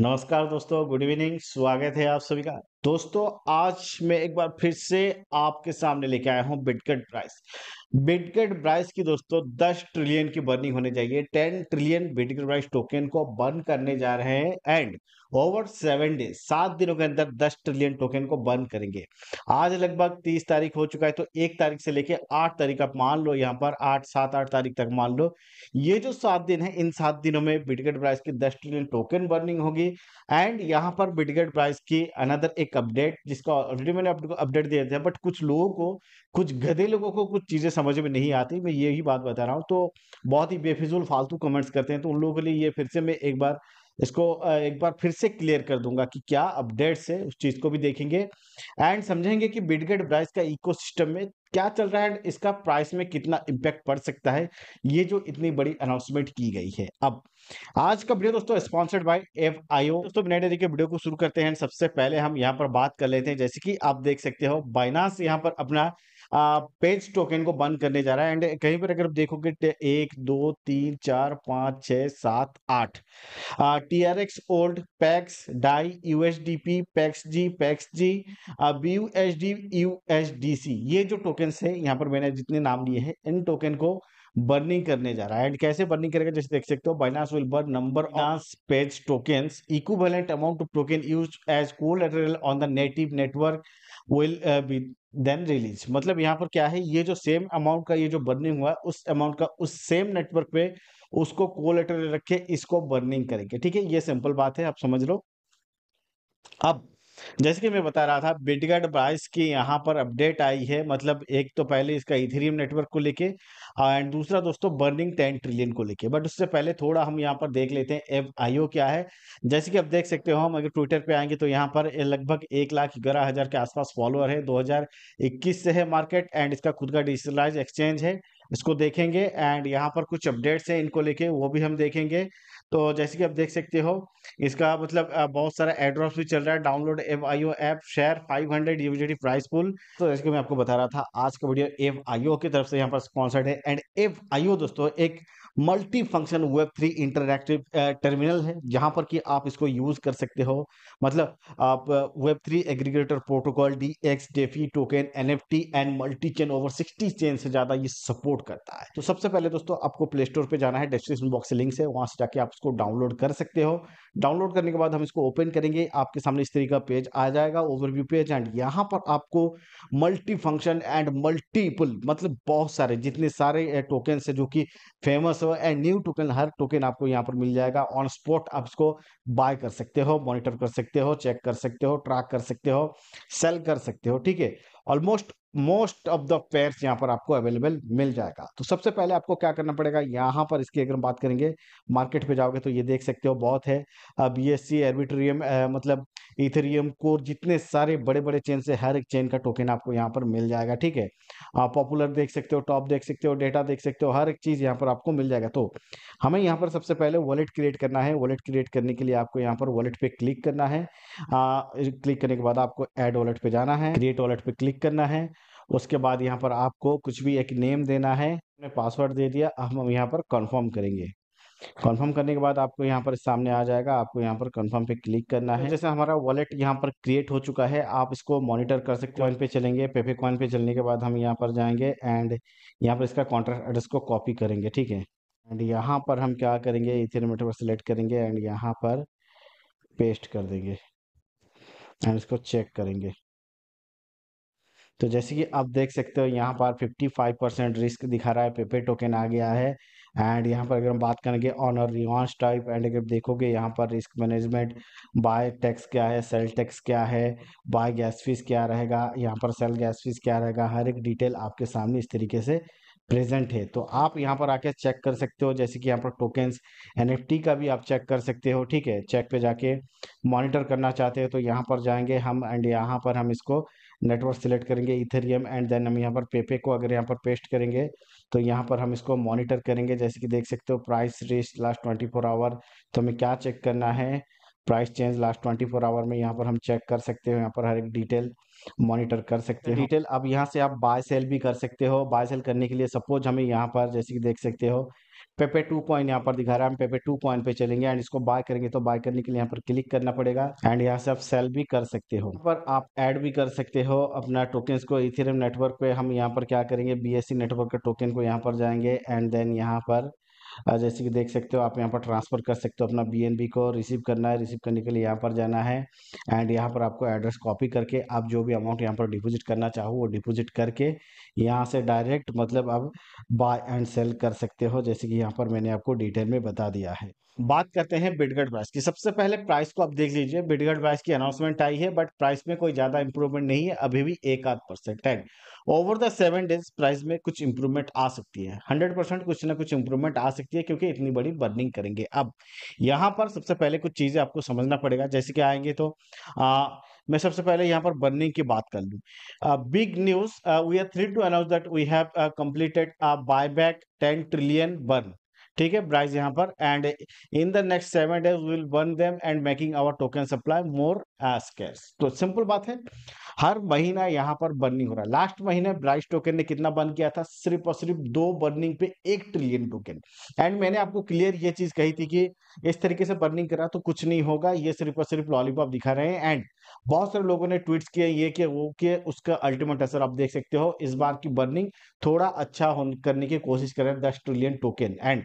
नमस्कार दोस्तों good evening स्वागत है आप सभी का दोस्तों आज मैं एक बार फिर से आपके सामने लेके आया हूं बिटकट प्राइस बिटकट प्राइस की दोस्तों 10 ट्रिलियन की बर्निंग होने चाहिए 10 ट्रिलियन बिटकट प्राइस टोकन को बर्न करने जा रहे हैं एंड ओवर सेवन डे सात दिनों के अंदर 10 ट्रिलियन टोकन को बर्न करेंगे आज लगभग 30 तारीख हो चुका है तो एक तारीख से लेके आठ तारीख आप मान लो यहाँ पर आठ सात आठ तारीख तक मान लो ये जो सात दिन है इन सात दिनों में बिटकट प्राइस की दस ट्रिलियन टोकन बर्निंग होगी एंड यहाँ पर बिटकट प्राइस की अनदर एक अपडेट जिसका ऑलरेडी मैंने आपको अपडेट दिया था बट कुछ लोगों को कुछ गधे लोगों को कुछ चीज़ें समझ में नहीं आती मैं यही बात बता रहा हूँ तो बहुत ही बेफिजूल फालतू कमेंट्स करते हैं तो उन लोगों के लिए ये फिर से मैं एक बार इसको एक बार फिर से क्लियर कर दूंगा कि क्या अपडेट्स है उस चीज़ को भी देखेंगे एंड समझेंगे कि बिडगेट ब्राइस का इकोसिस्टम में क्या चल रहा है इसका प्राइस में कितना इम्पैक्ट पड़ सकता है ये जो इतनी बड़ी अनाउंसमेंट की गई है अब आज का वीडियो दोस्तों sponsored by F I O दोस्तों बिना के वीडियो को शुरू करते हैं सबसे पहले हम यहाँ पर बात कर लेते हैं जैसे कि आप देख सकते हो बाइनास यहाँ पर अपना पेज टोकन को बंद करने जा रहा है एंड कहीं पर अगर आप देखोगे एक दो तीन चार पाँच छः सात आठ T R X old pax DAI U S D P pax G pax G B U S D U S D C ये जो टोकन है यहाँ पर मैंने जितने नाम लिए हैं इन टोकन को बर्निंग करने जा रहा है एंड कैसे बर्निंग करेगा जैसे देख सकते हो Binance will burn number of peg token equivalent amount of token use as collateral on the native network will be then release मतलब यहाँ पर क्या है ये जो सेम अमाउंट का ये जो बर्निंग हुआ है उस अमाउंट का उस सेम नेटवर्क पे उसको कोलेटर लेटर के इसको बर्निंग करेंगे ठीक है ये सिंपल बात है आप समझ लो अब जैसे कि मैं बता रहा था बिटगट बाइस की यहाँ पर अपडेट आई है मतलब एक तो पहले इसका इथेरियम नेटवर्क को लेके एंड दूसरा दोस्तों बर्निंग टेन ट्रिलियन को लेके बट उससे पहले थोड़ा हम यहाँ पर देख लेते हैं एफ आईओ क्या है जैसे कि आप देख सकते हो हम अगर ट्विटर पे आएंगे तो यहाँ पर लगभग एक लाख ग्यारह हजार के आसपास फॉलोअर है दो हजार इक्कीस से है मार्केट एंड इसका खुद का डिजिटलाइज एक्सचेंज है इसको देखेंगे एंड यहाँ पर कुछ अपडेट्स हैं इनको लेके वो भी हम देखेंगे तो जैसे कि आप देख सकते हो इसका मतलब बहुत सारा एड्रॉप भी चल रहा है download I IO app share five hundred यूजी प्राइस पुल तो जैसे कि मैं आपको बता रहा था आज का वीडियो आई ओ की तरफ से यहाँ पर स्पॉन्सर्ड है एंड आई ओ दोस्तों एक multi function web three interactive terminal है जहां पर कि आप इसको यूज कर सकते हो मतलब आप web three aggregator protocol D X DeFi token N F T and multi chain over sixty chain से ज्यादा ये सपोर्ट करता है तो सबसे पहले दोस्तों आपको प्ले स्टोर पर जाना है डिस्क्रिप्शन बॉक्स लिंक से वहां से जाके आप को डाउनलोड कर सकते हो डाउनलोड करने के बाद हम इसको ओपन करेंगे आपके सामने इस तरीके का पेज आ जाएगा ओवरव्यू पेज एंड यहाँ पर आपको मल्टी फंक्शन एंड मल्टीपल मतलब बहुत सारे जितने सारे टोकन है जो कि फेमस हो एंड न्यू टोकन हर टोकन आपको यहाँ पर मिल जाएगा ऑन स्पॉट आप इसको बाय कर सकते हो मॉनिटर कर सकते हो चेक कर सकते हो ट्रैक कर सकते हो सेल कर सकते हो ठीक है almost most of the pairs यहाँ पर आपको अवेलेबल मिल जाएगा तो सबसे पहले आपको क्या करना पड़ेगा यहाँ पर इसकी अगर हम बात करेंगे मार्केट पे जाओगे तो ये देख सकते हो बहुत है बी एस सी एर्बिट्रियम मतलब इथेरियम कोर जितने सारे बड़े बड़े चेन से हर एक चेन का टोकन आपको यहाँ पर मिल जाएगा ठीक है आप पॉपुलर देख सकते हो टॉप देख सकते हो डेटा देख सकते हो हर एक चीज़ यहाँ पर आपको मिल जाएगा तो हमें यहाँ पर सबसे पहले वॉलेट क्रिएट करना है वॉलेट क्रिएट करने के लिए आपको यहाँ पर वॉलेट पे क्लिक करना है क्लिक करने के बाद आपको एड वॉलेट पे जाना है क्रिएट वॉलेट पे क्लिक करना है उसके बाद यहाँ पर आपको कुछ भी एक नेम देना है हमने पासवर्ड दे दिया हम यहाँ पर कन्फर्म करेंगे कन्फर्म करने के बाद आपको यहाँ पर सामने आ जाएगा आपको यहाँ पर कन्फर्म पे क्लिक करना है जैसे हमारा वॉलेट यहाँ पर क्रिएट हो चुका है आप इसको मॉनिटर कर सकते हैं कॉइन पे चलेंगे पेपे कॉइन पे चलने के बाद हम यहाँ पर जाएंगे एंड यहाँ पर इसका कॉन्ट्रैक्ट एड्रेस को कॉपी करेंगे ठीक है एंड यहाँ पर हम क्या करेंगे मीटर पर सिलेक्ट करेंगे एंड यहाँ पर पेस्ट कर देंगे एंड इसको चेक करेंगे तो जैसे कि आप देख सकते हो यहाँ पर 55 परसेंट रिस्क दिखा रहा है पेपे टोकन आ गया है एंड यहाँ पर अगर हम बात करेंगे ऑनर रिवॉन्स टाइप एंड अगर देखोगे यहाँ पर रिस्क मैनेजमेंट बाय टैक्स क्या है सेल टैक्स क्या है बाय गैस फीस क्या रहेगा यहाँ पर सेल गैस फीस क्या रहेगा हर एक डिटेल आपके सामने इस तरीके से प्रेजेंट है तो आप यहाँ पर आके चेक कर सकते हो जैसे कि यहाँ पर टोकन्स एन का भी आप चेक कर सकते हो ठीक है चेक पे जाके मॉनिटर करना चाहते हो तो यहाँ पर जाएंगे हम एंड यहाँ पर हम इसको नेटवर्क सिलेक्ट करेंगे इथेरियम एंड देन हम यहाँ पर पेपे को अगर यहाँ पर पेस्ट करेंगे तो यहाँ पर हम इसको मॉनिटर करेंगे जैसे कि देख सकते हो प्राइस रेस लास्ट ट्वेंटी फोर आवर तो हमें क्या चेक करना है price change last twenty four hour में यहाँ पर हम चेक कर सकते हो यहाँ पर हर एक डिटेल मॉनिटर कर सकते हो डिटेल अब यहाँ से आप बाय सेल भी कर सकते हो बाय सेल करने के लिए सपोज हमें यहाँ पर जैसे कि देख सकते हो पेपे टू पॉइंट यहाँ पर दिखा रहा है हम पेपे टू पॉइंट पे चलेंगे एंड इसको बाय करेंगे तो बाय करने के लिए यहाँ पर क्लिक करना पड़ेगा एंड यहाँ से आप सेल भी कर सकते हो पर आप ऐड भी कर सकते हो अपना टोकन को इथेरियम नेटवर्क पे हम यहाँ पर क्या करेंगे बीएससी नेटवर्क e के टोकन को यहाँ पर जाएंगे एंड देन यहाँ पर जैसे कि देख सकते हो आप यहाँ पर ट्रांसफ़र कर सकते हो अपना बी को रिसीव करना है रिसीव करने के लिए यहाँ पर जाना है एंड यहाँ पर आपको एड्रेस कॉपी करके आप जो भी अमाउंट यहाँ पर डिपोजिट करना चाहो वो डिपोजिट करके यहाँ से डायरेक्ट मतलब आप बाय एंड सेल कर सकते हो जैसे कि यहाँ पर मैंने आपको डिटेल में बता दिया है बात करते हैं बिडगढ़ प्राइस की सबसे पहले प्राइस को आप देख लीजिए बिडगढ़ प्राइस की अनाउंसमेंट आई है बट प्राइस में कोई ज़्यादा इंप्रूवमेंट नहीं है अभी भी एक आध परसेंट है over the seven days price में कुछ इंप्रूवमेंट आ सकती है हंड्रेड परसेंट कुछ ना कुछ इंप्रूवमेंट आ सकती है क्योंकि इतनी बड़ी बर्निंग करेंगे अब यहाँ पर सबसे पहले कुछ चीज़ें आपको समझना पड़ेगा जैसे कि आएंगे तो आ, मैं सबसे पहले यहाँ पर बर्निंग की बात कर लूँ big news we are thrilled to announce that we have completed buy back ten trillion burn ठीक है प्राइस यहाँ पर and in the next seven days will burn them and making our token supply more scarce तो simple बात है हर महीना यहाँ पर बर्निंग हो रहा है लास्ट महीने ब्राइस टोकन ने कितना बर्न किया था सिर्फ और सिर्फ दो बर्निंग पे एक ट्रिलियन टोकन एंड मैंने आपको क्लियर ये चीज कही थी कि इस तरीके से बर्निंग करा तो कुछ नहीं होगा ये सिर्फ और सिर्फ लॉलीपॉप दिखा रहे हैं एंड बहुत सारे लोगों ने ट्वीट किए ये कि वो कि उसका अल्टीमेट असर आप देख सकते हो इस बार की बर्निंग थोड़ा अच्छा करने की कोशिश कर रहे हैं दस ट्रिलियन टोकन एंड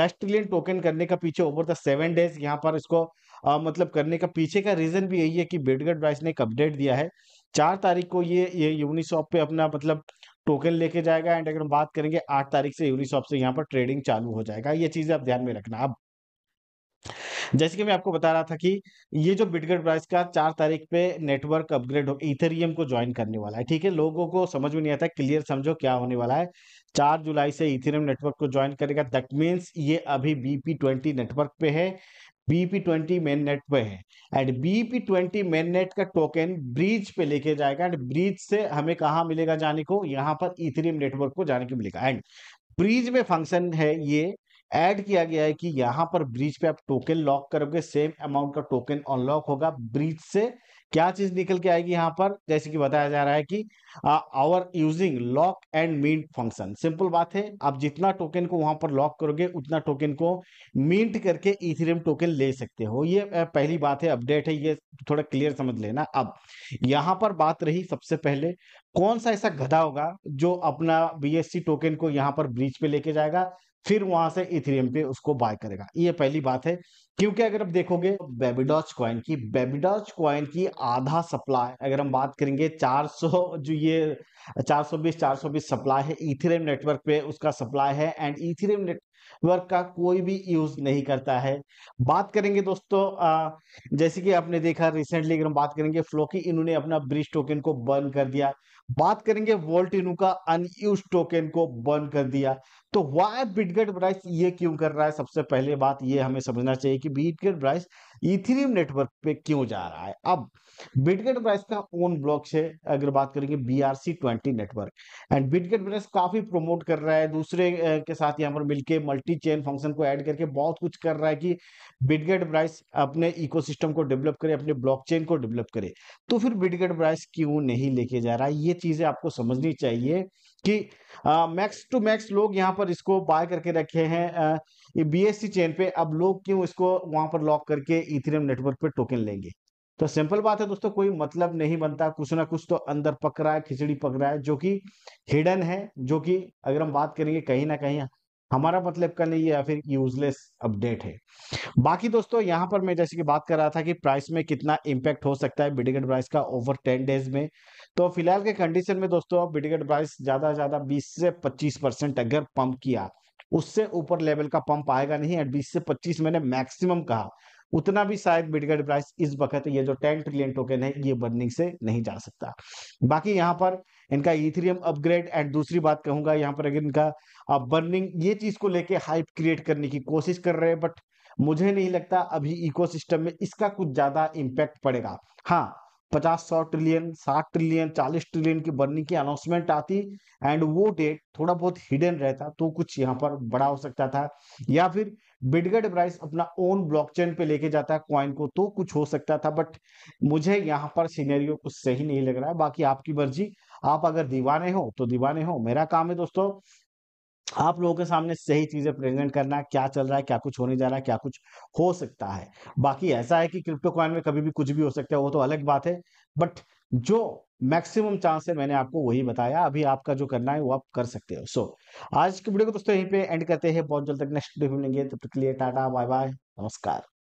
दस ट्रिलियन टोकन करने का पीछे ओवर द सेवन डेज यहाँ पर इसको आ, मतलब करने का पीछे का रीजन भी यही है कि बेडगढ़ ब्राइस ने एक अपडेट दिया है चार तारीख को ये ये यूनिसॉप पे अपना मतलब टोकन लेके जाएगा एंड अगर हम बात करेंगे आठ तारीख से यूनिसॉप से यहाँ पर ट्रेडिंग चालू हो जाएगा ये चीजें आप ध्यान में रखना अब जैसे कि मैं आपको बता रहा था कि ये जो बिटगेट प्राइस का चार तारीख पे नेटवर्क अपग्रेड इथेरियम को ज्वाइन करने वाला है ठीक है लोगों को समझ में नहीं आता क्लियर समझो क्या होने वाला है चार जुलाई से इथेरियम नेटवर्क को ज्वाइन करेगा दैट मीन्स ये अभी बीपी ट्वेंटी नेटवर्क पे है बीपी ट्वेंटी मेन नेट पे है and BEP twenty main net का टोकन ब्रिज पे लेके जाएगा एंड ब्रिज से हमें कहा मिलेगा जाने को यहाँ पर इथेरियम नेटवर्क को जाने को मिलेगा एंड ब्रिज में फंक्शन है ये ऐड किया गया है कि यहाँ पर ब्रिज पे आप टोकन लॉक करोगे सेम अमाउंट का टोकन अनलॉक होगा ब्रिज से क्या चीज निकल के आएगी यहाँ पर जैसे कि बताया जा रहा है कि our using lock and mint function simple बात है आप जितना टोकन को वहां पर लॉक करोगे उतना टोकन को मिंट करके इथेरियम टोकन ले सकते हो ये पहली बात है अपडेट है ये थोड़ा क्लियर समझ लेना अब यहाँ पर बात रही सबसे पहले कौन सा ऐसा गधा होगा जो अपना बी टोकन को यहाँ पर ब्रिज पे लेके जाएगा फिर वहां से इथेरियम पे उसको बाय करेगा ये पहली बात है क्योंकि अगर आप देखोगे बेबीडॉच क्वाइन की बेबीडॉच क्वाइन की आधा सप्लाई अगर हम बात करेंगे 400 जो ये 420 420 सप्लाई है इथेरियम नेटवर्क पे उसका सप्लाई है एंड इथेरियम नेटवर्क वर्क का कोई भी यूज नहीं करता है बात करेंगे दोस्तों जैसे कि आपने देखा रिसेंटली अगर हम बात करेंगे फ्लो की इन्होंने अपना ब्रिज टोकन को बर्न कर दिया बात करेंगे वोल्ट इनू का अनयूज टोकन को बर्न कर दिया तो वाई बिटगेट ब्राइस ये क्यों कर रहा है सबसे पहले बात ये हमें समझना चाहिए कि बिटगेट ब्राइस इथिनियम नेटवर्क पे क्यों जा रहा है अब बिटगेट ब्रेस का ओन ब्लॉक से अगर बात करेंगे BRC twenty network and Bitgert Brise काफी प्रमोट कर रहा है दूसरे के साथ यहाँ पर मिलकर मल्टी चेन फंक्शन को ऐड करके बहुत कुछ कर रहा है कि बिटगेट ब्राइस अपने सिस्टम को डेवलप करे अपने चेन को डेवलप करे तो फिर बिटगेट ब्राइस क्यों नहीं लेके जा रहा है ये चीजें आपको समझनी चाहिए कि मैक्स टू मैक्स लोग यहाँ पर इसको बाय करके रखे हैं बी सी चेन पे अब लोग क्यों इसको वहां पर लॉक करके इथेरियम नेटवर्क पे टोकन लेंगे तो सिंपल बात है दोस्तों कोई मतलब नहीं बनता कुछ ना कुछ तो अंदर पक रहा है खिचड़ी पक रहा है जो कि हिडन है जो कि अगर हम बात करेंगे कहीं ना कहीं हमारा मतलब का नहीं या फिर यूजलेस अपडेट है बाकी दोस्तों यहाँ पर मैं जैसे कि बात कर रहा था कि प्राइस में कितना इम्पैक्ट हो सकता है बिडिगेट प्राइस का ओवर टेन डेज में तो फिलहाल के कंडीशन में दोस्तों बिडिगेट प्राइस ज्यादा से ज्यादा बीस से पच्चीस परसेंट अगर पंप किया उससे ऊपर लेवल का पंप आएगा नहीं बीस से पच्चीस मैंने मैक्सिमम कहा उतना भी शायद बिटगेट प्राइस इस वक्त ये जो टेन ट्रिलियन टोकन है ये बर्निंग से नहीं जा सकता बाकी यहाँ पर इनका इथेरियम अपग्रेड एंड दूसरी बात कहूंगा यहाँ पर अगर इनका बर्निंग ये चीज को लेके हाइप क्रिएट करने की कोशिश कर रहे हैं बट मुझे नहीं लगता अभी इकोसिस्टम में इसका कुछ ज्यादा इम्पैक्ट पड़ेगा हाँ पचास सौ ट्रिलियन साठ ट्रिलियन चालीस ट्रिलियन की बनने की अनाउंसमेंट आती एंड वो डेट थोड़ा बहुत हिडन रहता तो कुछ यहाँ पर बड़ा हो सकता था या फिर बिटगेट प्राइस अपना ओन ब्लॉकचेन पे लेके जाता है कॉइन को तो कुछ हो सकता था बट मुझे यहाँ पर सीनेरियो कुछ सही नहीं लग रहा है बाकी आपकी मर्जी आप अगर दीवाने हो तो दीवाने हो मेरा काम है दोस्तों आप लोगों के सामने सही चीजें प्रेजेंट करना है क्या चल रहा है क्या कुछ होने जा रहा है क्या कुछ हो सकता है बाकी ऐसा है कि क्रिप्टो क्वाइन में कभी भी कुछ भी हो सकता है वो तो अलग बात है बट जो मैक्सिमम चांस है मैंने आपको वही बताया अभी आपका जो करना है वो आप कर सकते हो सो so, आज की वीडियो को दोस्तों यहीं पे एंड करते हैं बहुत जल्द तक नेक्स्ट वीडियो मिलेंगे तब तक के लिए टाटा बाय बाय नमस्कार